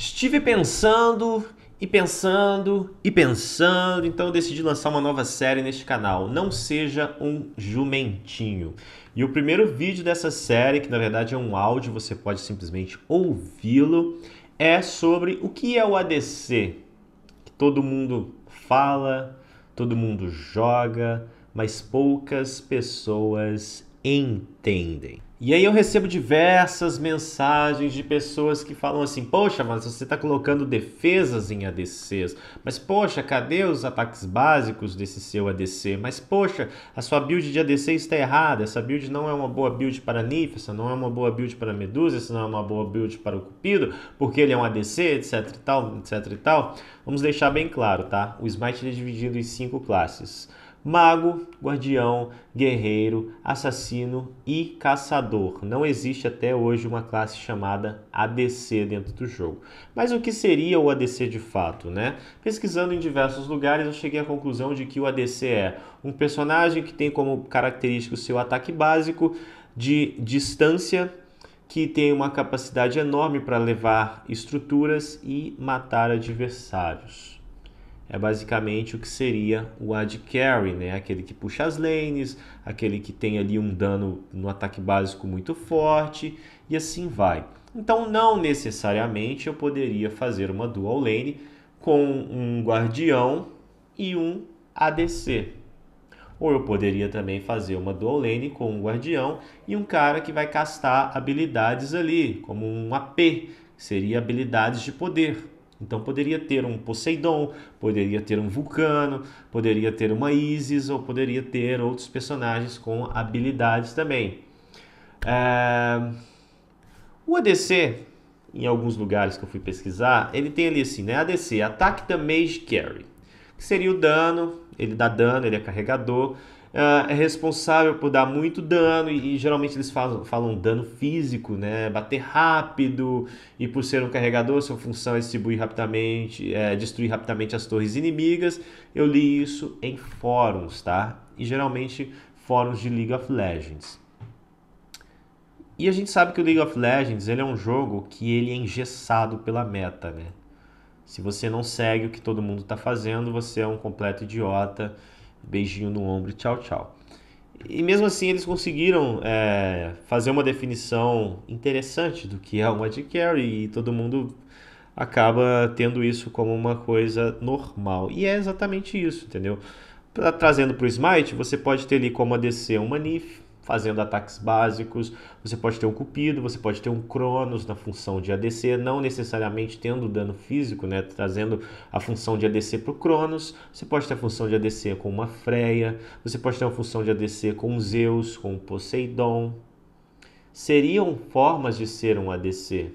Estive pensando e pensando e pensando, então decidi lançar uma nova série neste canal, Não Seja um Jumentinho. E o primeiro vídeo dessa série, que na verdade é um áudio, você pode simplesmente ouvi-lo, é sobre o que é o ADC, que todo mundo fala, todo mundo joga, mas poucas pessoas entendem. E aí eu recebo diversas mensagens de pessoas que falam assim: "Poxa, mas você está colocando defesas em ADCs. Mas poxa, cadê os ataques básicos desse seu ADC? Mas poxa, a sua build de ADC está errada. Essa build não é uma boa build para Nif, essa não é uma boa build para Medusa, essa não é uma boa build para o Cupido, porque ele é um ADC, etc e tal, etc e tal". Vamos deixar bem claro, tá? O Smite é dividido em cinco classes mago, guardião, guerreiro, assassino e caçador. Não existe até hoje uma classe chamada ADC dentro do jogo. Mas o que seria o ADC de fato, né? Pesquisando em diversos lugares, eu cheguei à conclusão de que o ADC é um personagem que tem como característica o seu ataque básico de distância que tem uma capacidade enorme para levar estruturas e matar adversários é basicamente o que seria o AD Carry, né? aquele que puxa as lanes, aquele que tem ali um dano no ataque básico muito forte e assim vai. Então não necessariamente eu poderia fazer uma dual lane com um guardião e um ADC. Ou eu poderia também fazer uma dual lane com um guardião e um cara que vai castar habilidades ali, como um AP, que seria habilidades de poder então poderia ter um Poseidon, poderia ter um Vulcano, poderia ter uma Isis ou poderia ter outros personagens com habilidades também. É... O ADC, em alguns lugares que eu fui pesquisar, ele tem ali assim, né? ADC, Ataque Damage Carry, que seria o dano, ele dá dano, ele é carregador, ah, é responsável por dar muito dano, e, e geralmente eles falam, falam dano físico, né? Bater rápido, e por ser um carregador, sua função é distribuir rapidamente, é, destruir rapidamente as torres inimigas. Eu li isso em fóruns, tá? E geralmente fóruns de League of Legends. E a gente sabe que o League of Legends ele é um jogo que ele é engessado pela meta, né? Se você não segue o que todo mundo está fazendo, você é um completo idiota Beijinho no ombro, tchau, tchau. E mesmo assim eles conseguiram é, fazer uma definição interessante do que é o Magic Carry e todo mundo acaba tendo isso como uma coisa normal. E é exatamente isso, entendeu? Pra, trazendo para o Smite, você pode ter ali como ADC um Manif, fazendo ataques básicos. Você pode ter um Cupido, você pode ter um Cronos na função de ADC, não necessariamente tendo dano físico, né? trazendo a função de ADC para o Cronos. Você pode ter a função de ADC com uma Freya, você pode ter uma função de ADC com Zeus, com Poseidon. Seriam formas de ser um ADC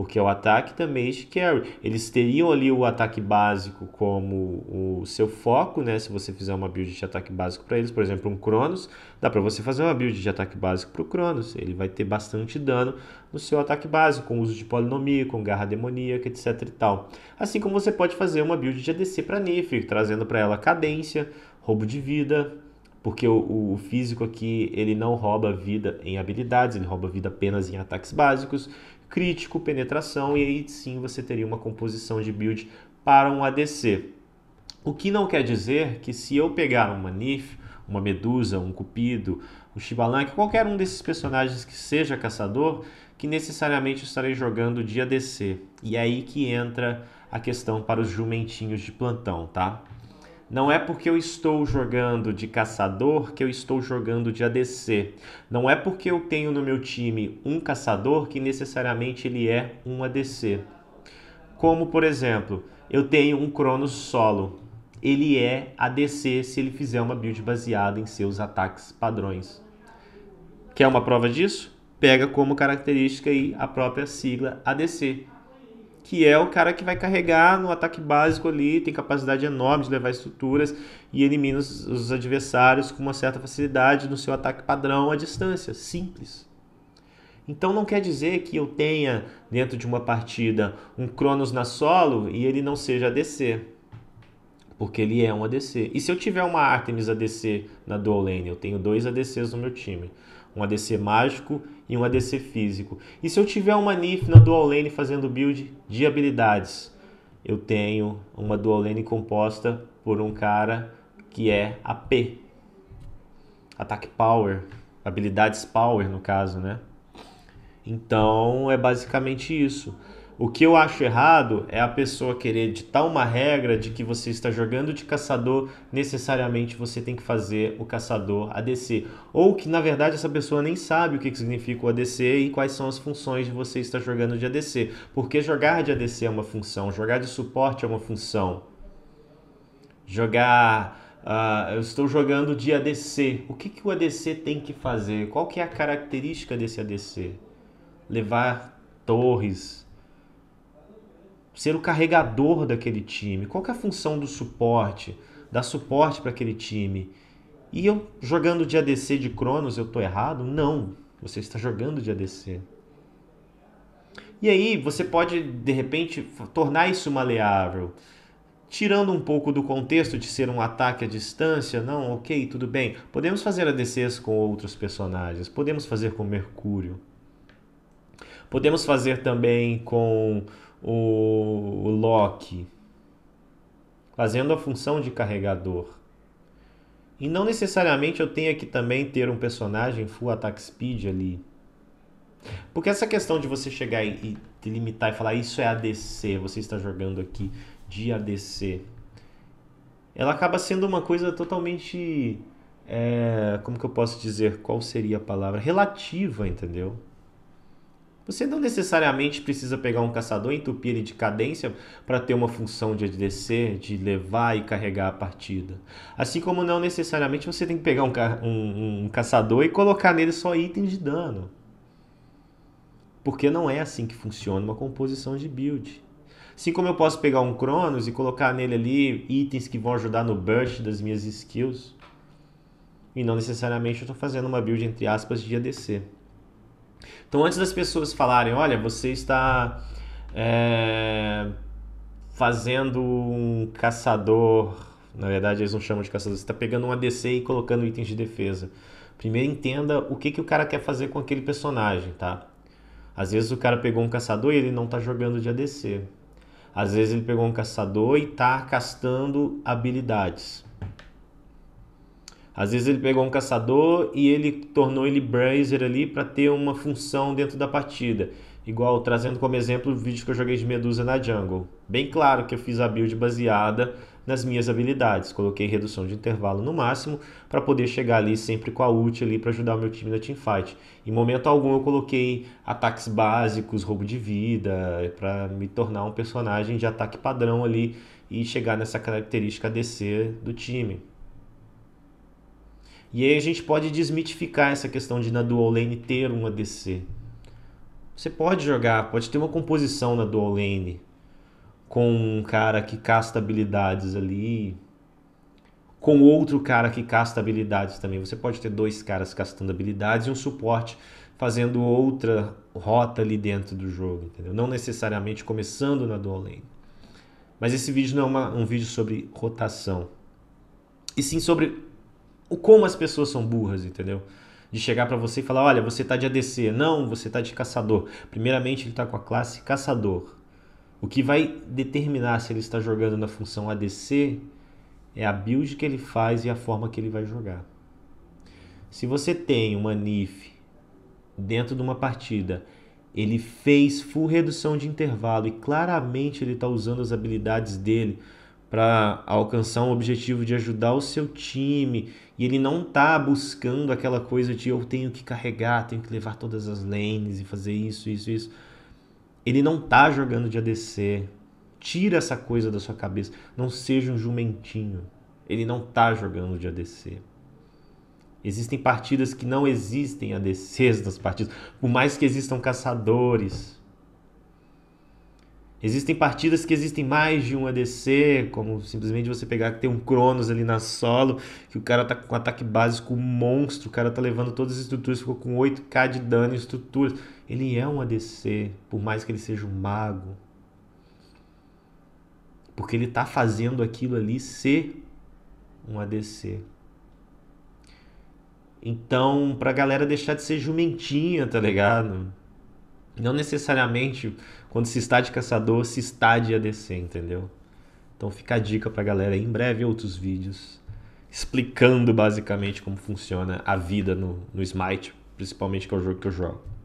porque é o ataque também é carry. Eles teriam ali o ataque básico como o seu foco, né? Se você fizer uma build de ataque básico para eles, por exemplo, um Cronos, dá para você fazer uma build de ataque básico para o Cronos. Ele vai ter bastante dano no seu ataque básico, com uso de polinomia, com garra demoníaca, etc e tal. Assim como você pode fazer uma build de ADC para Nifre, trazendo para ela cadência, roubo de vida, porque o, o, físico aqui ele não rouba vida em habilidades, ele rouba vida apenas em ataques básicos crítico, penetração, e aí sim você teria uma composição de build para um ADC. O que não quer dizer que se eu pegar um Manif, uma Medusa, um Cupido, um Shibalank, qualquer um desses personagens que seja caçador, que necessariamente estarei jogando de ADC. E é aí que entra a questão para os jumentinhos de plantão, tá? Não é porque eu estou jogando de caçador que eu estou jogando de ADC. Não é porque eu tenho no meu time um caçador que necessariamente ele é um ADC. Como, por exemplo, eu tenho um Cronos solo. Ele é ADC se ele fizer uma build baseada em seus ataques padrões. Quer uma prova disso? Pega como característica aí a própria sigla ADC, que é o cara que vai carregar no ataque básico ali, tem capacidade enorme de levar estruturas e elimina os, adversários com uma certa facilidade no seu ataque padrão à distância. Simples. Então não quer dizer que eu tenha dentro de uma partida um Cronos na solo e ele não seja ADC. Porque ele é um ADC. E se eu tiver uma Artemis ADC na dual lane, eu tenho dois ADCs no meu time um ADC mágico e um ADC físico. E se eu tiver uma Nif na dual lane fazendo build de habilidades, eu tenho uma dual lane composta por um cara que é AP, ataque power, habilidades power no caso, né? Então é basicamente isso. O que eu acho errado é a pessoa querer ditar uma regra de que você está jogando de caçador, necessariamente você tem que fazer o caçador ADC. Ou que na verdade essa pessoa nem sabe o que significa o ADC e quais são as funções de você estar jogando de ADC. Porque jogar de ADC é uma função, jogar de suporte é uma função. Jogar. Uh, eu estou jogando de ADC. O que, que o ADC tem que fazer? Qual que é a característica desse ADC? Levar torres ser o carregador daquele time, qual é a função do suporte, dar suporte para aquele time. E eu jogando de ADC de Cronos, eu estou errado? Não, você está jogando de ADC. E aí você pode, de repente, tornar isso maleável. Tirando um pouco do contexto de ser um ataque à distância, não, ok, tudo bem. Podemos fazer ADCs com outros personagens, podemos fazer com Mercúrio. Podemos fazer também com o, lock, fazendo a função de carregador. E não necessariamente eu tenha que também ter um personagem full attack speed ali. Porque essa questão de você chegar e, delimitar limitar e falar isso é ADC, você está jogando aqui de ADC, ela acaba sendo uma coisa totalmente. É, como que eu posso dizer? Qual seria a palavra? Relativa, entendeu? Você não necessariamente precisa pegar um caçador e entupir ele de cadência para ter uma função de descer, de levar e carregar a partida. Assim como não necessariamente você tem que pegar um, ca um, um caçador e colocar nele só itens de dano. Porque não é assim que funciona uma composição de build. Assim como eu posso pegar um Cronos e colocar nele ali itens que vão ajudar no burst das minhas skills. E não necessariamente eu estou fazendo uma build, entre aspas, de ADC. Então, antes das pessoas falarem, olha, você está é, fazendo um caçador, na verdade eles não chamam de caçador, você está pegando um ADC e colocando itens de defesa. Primeiro entenda o que, que o cara quer fazer com aquele personagem, tá? Às vezes o cara pegou um caçador e ele não está jogando de ADC. Às vezes ele pegou um caçador e está castando habilidades. Às vezes ele pegou um caçador e ele tornou ele Brazer ali para ter uma função dentro da partida. Igual trazendo como exemplo o vídeo que eu joguei de Medusa na jungle. Bem claro que eu fiz a build baseada nas minhas habilidades. Coloquei redução de intervalo no máximo para poder chegar ali sempre com a ult ali para ajudar o meu time na teamfight. Em momento algum eu coloquei ataques básicos, roubo de vida, para me tornar um personagem de ataque padrão ali e chegar nessa característica DC do time. E aí a gente pode desmitificar essa questão de na dual lane ter um ADC. Você pode jogar, pode ter uma composição na dual lane com um cara que casta habilidades ali, com outro cara que casta habilidades também. Você pode ter dois caras castando habilidades e um suporte fazendo outra rota ali dentro do jogo, entendeu? Não necessariamente começando na dual lane. Mas esse vídeo não é uma, um vídeo sobre rotação. E sim sobre como as pessoas são burras, entendeu? De chegar para você e falar, olha, você tá de ADC. Não, você tá de caçador. Primeiramente, ele tá com a classe caçador. O que vai determinar se ele está jogando na função ADC é a build que ele faz e a forma que ele vai jogar. Se você tem uma NIF dentro de uma partida, ele fez full redução de intervalo e claramente ele está usando as habilidades dele para alcançar um objetivo de ajudar o seu time e ele não tá buscando aquela coisa de eu tenho que carregar, tenho que levar todas as lanes e fazer isso, isso, isso. Ele não tá jogando de ADC. Tira essa coisa da sua cabeça. Não seja um jumentinho. Ele não tá jogando de ADC. Existem partidas que não existem ADCs nas partidas, por mais que existam caçadores. Existem partidas que existem mais de um ADC, como simplesmente você pegar que tem um Cronos ali na solo, que o cara tá com um ataque básico monstro, o cara tá levando todas as estruturas, ficou com 8k de dano em estruturas. Ele é um ADC, por mais que ele seja um mago. Porque ele tá fazendo aquilo ali ser um ADC. Então, pra galera deixar de ser jumentinha, tá ligado? Não necessariamente quando se está de caçador, se está de ADC, entendeu? Então fica a dica pra galera. Em breve outros vídeos explicando basicamente como funciona a vida no, no Smite, principalmente que é o jogo que eu jogo.